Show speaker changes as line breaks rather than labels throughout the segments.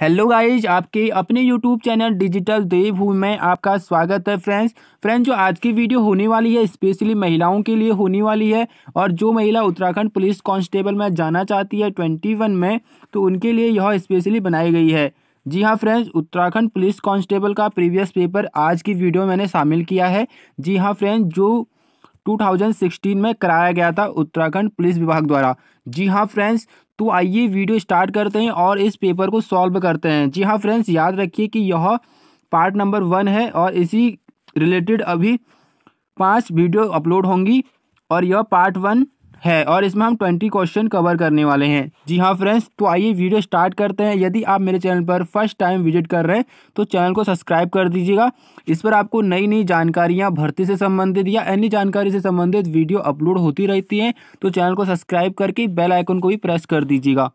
hello guys आपके अपने YouTube channel digital देवभूमि में आपका स्वागत है फ्रेंड्स फ्रेंड्स जो आज की वीडियो होने वाली है स्पेशली महिलाओं के लिए होने वाली है और जो महिला उत्तराखंड पुलिस कांस्टेबल में जाना चाहती है ट्वेंटी वन में तो उनके लिए यह स्पेशली बनाई गई है जी हाँ फ्रेंड्स उत्तराखंड पुलिस कॉन्स्टेबल का प्रीवियस पेपर आज की वीडियो मैंने शामिल किया है जी हाँ फ्रेंड्स जो 2016 में कराया गया था उत्तराखंड पुलिस विभाग द्वारा जी हाँ फ्रेंड्स तो आइए वीडियो स्टार्ट करते हैं और इस पेपर को सॉल्व करते हैं जी हाँ फ्रेंड्स याद रखिए कि यह पार्ट नंबर वन है और इसी रिलेटेड अभी पाँच वीडियो अपलोड होंगी और यह पार्ट वन है और इसमें हम ट्वेंटी क्वेश्चन कवर करने वाले हैं जी हाँ फ्रेंड्स तो आइए वीडियो स्टार्ट करते हैं यदि आप मेरे चैनल पर फर्स्ट टाइम विजिट कर रहे हैं तो चैनल को सब्सक्राइब कर दीजिएगा इस पर आपको नई नई जानकारियाँ भर्ती से संबंधित या अन्य जानकारी से संबंधित वीडियो अपलोड होती रहती हैं तो चैनल को सब्सक्राइब करके बेल आइकन को भी प्रेस कर दीजिएगा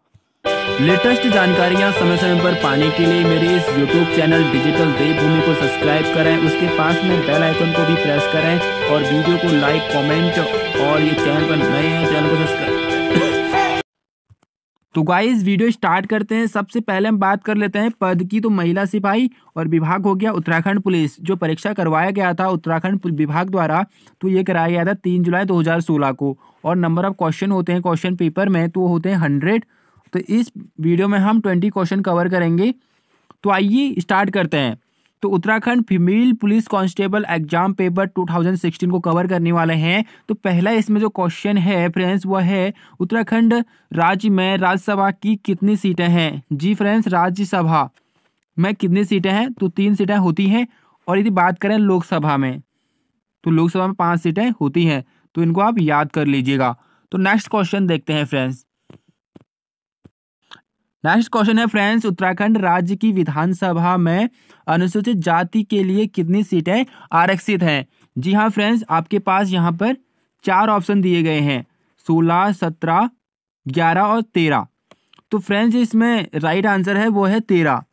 लेटेस्ट जानकारियां समय समय पर पाने के लिए मेरे इस YouTube चैनल डिजिटल देवभूमि को सब्सक्राइब करें उसके पास में बेल आइकन को भी प्रेस करें और वीडियो को लाइक कमेंट और ये चैनल पर नए हैं चैनल को सब्सक्राइब तो गाइस वीडियो स्टार्ट करते हैं सबसे पहले हम बात कर लेते हैं पद की तो महिला सिपाही और विभाग हो गया उत्तराखंड पुलिस जो परीक्षा करवाया गया था उत्तराखंड विभाग द्वारा तो ये कराया गया था तीन जुलाई 2016 को और नंबर ऑफ क्वेश्चन होते हैं क्वेश्चन पेपर में तो होते हैं हंड्रेड तो इस वीडियो में हम ट्वेंटी क्वेश्चन कवर करेंगे तो आइए स्टार्ट करते हैं तो Uttarakhand female police constable exam paper 2016 को कवर करने वाले हैं तो पहला इसमें जो क्वेश्चन है फ्रेंड्स वह है उत्तराखंड राज्य में राज्यसभा की कितनी सीटें हैं जी फ्रेंड्स राज्यसभा में कितनी सीटें हैं तो तीन सीटें होती हैं और यदि बात करें लोकसभा में तो लोकसभा में पाँच सीटें होती हैं तो इनको आप याद कर लीजिएगा तो नेक्स्ट क्वेश्चन देखते हैं फ्रेंड्स नेक्स्ट क्वेश्चन है फ्रेंड्स उत्तराखंड राज्य की विधानसभा में अनुसूचित जाति के लिए कितनी सीटें आरक्षित हैं जी हाँ फ्रेंड्स आपके पास यहाँ पर चार ऑप्शन दिए गए हैं सोलह सत्रह ग्यारह और तेरह तो फ्रेंड्स इसमें राइट आंसर है वो है तेरह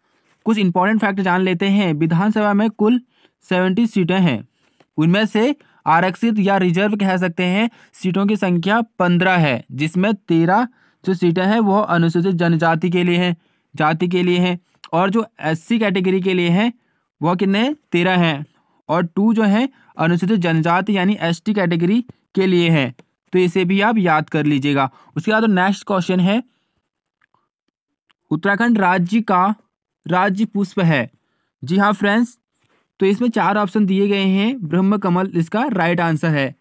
कुछ इंपॉर्टेंट फैक्ट जान लेते हैं विधानसभा में कुल सेवेंटी सीटें हैं उनमें से आरक्षित या रिजर्व कह सकते हैं सीटों की संख्या पंद्रह है जिसमें तेरह जो सीटें हैं वह अनुसूचित जनजाति के लिए हैं जाति के लिए हैं और जो एससी कैटेगरी के लिए हैं वह कितने तेरह हैं और टू जो हैं अनुसूचित जनजाति यानी एसटी कैटेगरी के लिए हैं तो इसे भी आप याद कर लीजिएगा उसके बाद नेक्स्ट क्वेश्चन है उत्तराखंड राज्य का राज्य पुष्प है जी हाँ फ्रेंड्स तो इसमें चार ऑप्शन दिए गए हैं ब्रह्म कमल इसका राइट आंसर है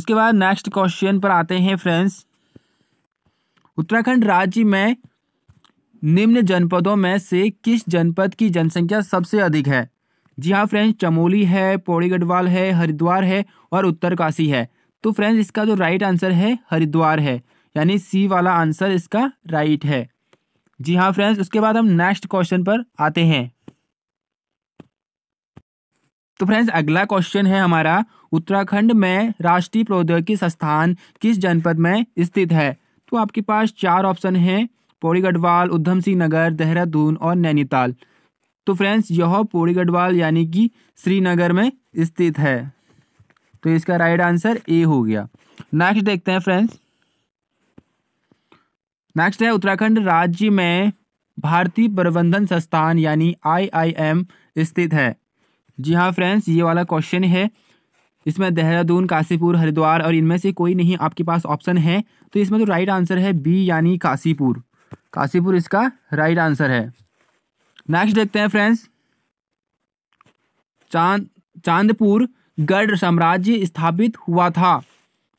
उसके बाद नेक्स्ट क्वेश्चन पर आते हैं फ्रेंड्स उत्तराखंड राज्य में निम्न जनपदों में से किस जनपद की जनसंख्या सबसे अधिक है जी हाँ फ्रेंड्स चमोली है पौड़ी गढ़वाल है हरिद्वार है और उत्तरकाशी है तो फ्रेंड्स इसका जो राइट आंसर है हरिद्वार है यानी सी वाला आंसर इसका राइट है जी हाँ फ्रेंड्स उसके बाद हम नेक्स्ट क्वेश्चन पर आते हैं तो फ्रेंड्स अगला क्वेश्चन है हमारा उत्तराखंड में राष्ट्रीय प्रौद्योगिकी संस्थान किस जनपद में स्थित है तो आपके पास चार ऑप्शन हैं पौड़ी गढ़वाल उधम सिंह नगर देहरादून और नैनीताल तो फ्रेंड्स यह पौड़ी गढ़वाल यानी कि श्रीनगर में स्थित है तो इसका राइट आंसर ए हो गया नेक्स्ट देखते हैं फ्रेंड्स नेक्स्ट है उत्तराखंड राज्य में भारतीय प्रबंधन संस्थान यानी आईआईएम स्थित है जी हाँ फ्रेंड्स ये वाला क्वेश्चन है इसमें देहरादून काशीपुर हरिद्वार और इनमें से कोई नहीं आपके पास ऑप्शन है तो इसमें जो तो राइट आंसर है बी यानी काशीपुर काशीपुर इसका राइट आंसर है नेक्स्ट देखते हैं फ्रेंड्स चांद चांदपुर गढ़ साम्राज्य स्थापित हुआ था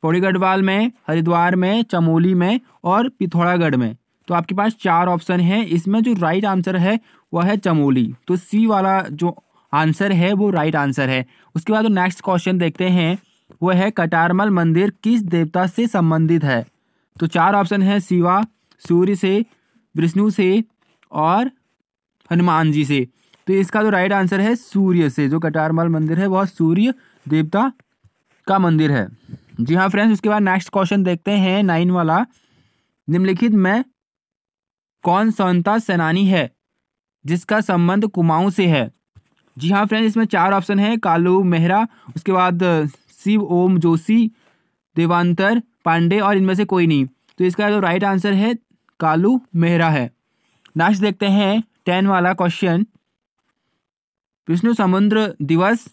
पौड़ी गढ़वाल में हरिद्वार में चमोली में और पिथौरागढ़ में तो आपके पास चार ऑप्शन है इसमें जो राइट आंसर है वह है चमोली तो सी वाला जो आंसर है वो राइट आंसर है उसके बाद नेक्स्ट क्वेश्चन देखते हैं वो है कटारमल मंदिर किस देवता से संबंधित है तो चार ऑप्शन है शिवा सूर्य से विष्णु से और हनुमान जी से तो इसका जो राइट आंसर है सूर्य से जो कटारमल मंदिर है वह सूर्य देवता का मंदिर है जी हाँ फ्रेंड्स उसके बाद नेक्स्ट क्वेश्चन देखते हैं नाइन वाला निम्नलिखित में कौन सौनता सेनानी है जिसका संबंध कुमाऊं से है जी हाँ फ्रेंड्स इसमें चार ऑप्शन है कालू मेहरा उसके बाद शिव ओम जोशी देवांतर पांडे और इनमें से कोई नहीं तो इसका जो राइट आंसर है कालू मेहरा है नेक्स्ट देखते हैं टेन वाला क्वेश्चन विष्णु समुद्र दिवस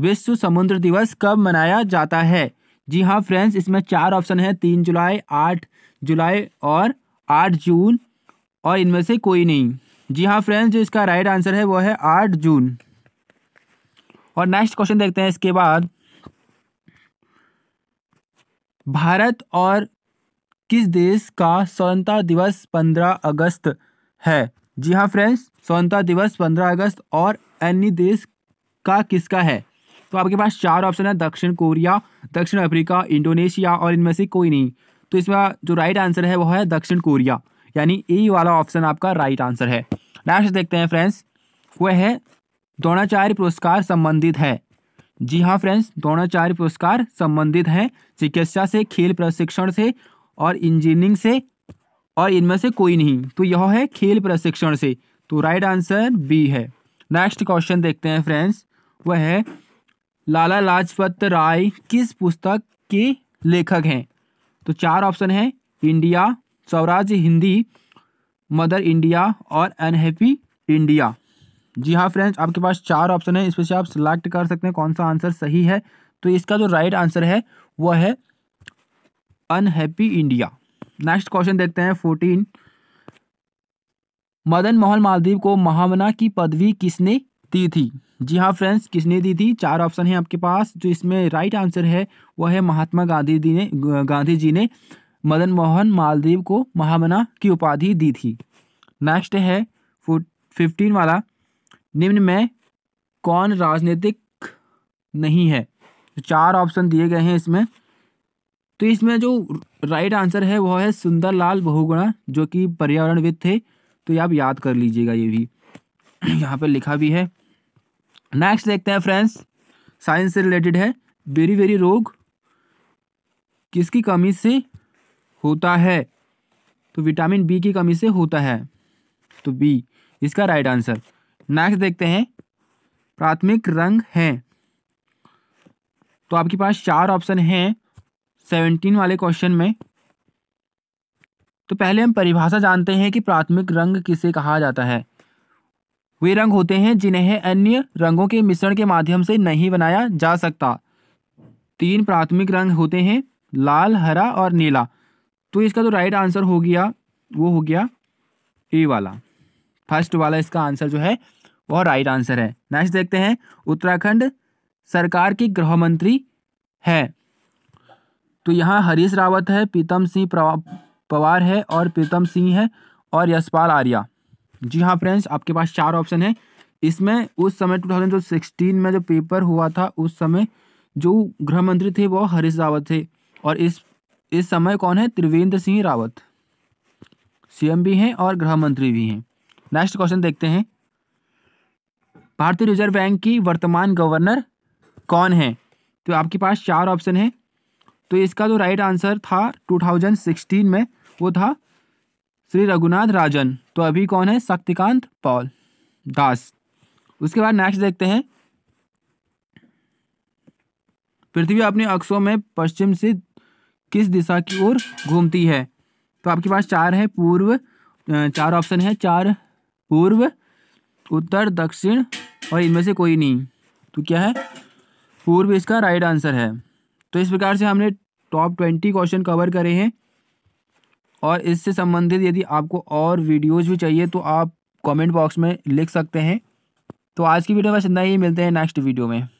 विश्व समुद्र दिवस कब मनाया जाता है जी हाँ फ्रेंड्स इसमें चार ऑप्शन है तीन जुलाई आठ जुलाई और आठ जून और इनमें से कोई नहीं जी हाँ फ्रेंड्स जो इसका राइट आंसर है वो है आठ जून और नेक्स्ट क्वेश्चन देखते हैं इसके बाद भारत और किस देश का स्वतंत्रता दिवस पंद्रह अगस्त है जी हाँ फ्रेंड्स स्वतंत्रता दिवस पंद्रह अगस्त और अन्य देश का किसका है तो आपके पास चार ऑप्शन है दक्षिण कोरिया दक्षिण अफ्रीका इंडोनेशिया और इनमें से कोई नहीं तो इसमें जो राइट आंसर है वो है दक्षिण कोरिया यानी ए वाला ऑप्शन आपका राइट आंसर है नेक्स्ट देखते हैं फ्रेंड्स वह है द्रोणाचार्य पुरस्कार संबंधित है जी हाँ फ्रेंड्स द्रोणाचार्य पुरस्कार संबंधित हैं चिकित्सा से खेल प्रशिक्षण से और इंजीनियरिंग से और इनमें से कोई नहीं तो यह है खेल प्रशिक्षण से तो राइट आंसर बी है नेक्स्ट क्वेश्चन देखते हैं फ्रेंड्स वह है लाला लाजपत राय किस पुस्तक के लेखक हैं तो चार ऑप्शन हैं India Swaraj Hindi mother India और अनहैप्पी इंडिया जी हाँ फ्रेंड्स आपके पास चार ऑप्शन है इसमें से आप सिलेक्ट कर सकते हैं कौन सा आंसर सही है तो इसका जो राइट आंसर है वह है अनहैप्पी इंडिया नेक्स्ट क्वेश्चन देखते हैं फोर्टीन मदन मोहन मालदीव को महामना की पदवी किसने दी थी जी हाँ फ्रेंड्स किसने दी थी चार ऑप्शन है आपके पास जो इसमें राइट आंसर है वह है महात्मा गांधी जी ने गांधी जी ने मदन मोहन मालदीव को महामना की उपाधि दी थी नेक्स्ट है फिफ्टीन वाला निम्न में कौन राजनीतिक नहीं है तो चार ऑप्शन दिए गए हैं इसमें तो इसमें जो राइट आंसर है वह है सुंदरलाल बहुगुणा जो कि पर्यावरणविद थे तो आप याद कर लीजिएगा ये भी यहाँ पर लिखा भी है नेक्स्ट देखते हैं फ्रेंड्स साइंस से रिलेटेड है बेरी बेरी रोग किसकी कमी से होता है तो विटामिन बी की कमी से होता है तो बी इसका राइट आंसर नेक्स्ट देखते हैं प्राथमिक रंग हैं तो आपके पास चार ऑप्शन हैं सेवनटीन वाले क्वेश्चन में तो पहले हम परिभाषा जानते हैं कि प्राथमिक रंग किसे कहा जाता है वे रंग होते हैं जिन्हें अन्य रंगों के मिश्रण के माध्यम से नहीं बनाया जा सकता तीन प्राथमिक रंग होते हैं लाल हरा और नीला तो इसका जो तो राइट आंसर हो गया वो हो गया ए वाला फर्स्ट वाला इसका आंसर जो है वह राइट आंसर है नेक्स्ट देखते हैं उत्तराखंड सरकार की गृह मंत्री है तो यहाँ हरीश रावत है प्रीतम सिंह पवार है और प्रीतम सिंह है और यशपाल आर्या जी हाँ फ्रेंड्स आपके पास चार ऑप्शन है इसमें उस समय टू थाउजेंड जो सिक्सटीन में जो पेपर हुआ था उस समय जो गृह मंत्री थे वो हरीश रावत थे और इस इस समय कौन है त्रिवेंद्र सिंह रावत सीएम भी हैं और गृह मंत्री भी हैं नेक्स्ट क्वेश्चन देखते हैं भारतीय रिजर्व बैंक की वर्तमान गवर्नर कौन है तो आपके पास चार ऑप्शन है तो इसका जो राइट आंसर था 2016 में वो था श्री रघुनाथ राजन तो अभी कौन है शक्तिकांत पॉल दास उसके बाद नेक्स्ट देखते हैं पृथ्वी अपने अक्षों में पश्चिम से किस दिशा की ओर घूमती है तो आपके पास चार है पूर्व चार ऑप्शन है चार पूर्व उत्तर दक्षिण और इनमें से कोई नहीं तो क्या है पूर्व इसका राइट आंसर है तो इस प्रकार से हमने टॉप ट्वेंटी क्वेश्चन कवर करे हैं और इससे संबंधित यदि आपको और वीडियोज़ भी चाहिए तो आप कमेंट बॉक्स में लिख सकते हैं तो आज की वीडियो बस इतना ही मिलते हैं नेक्स्ट वीडियो में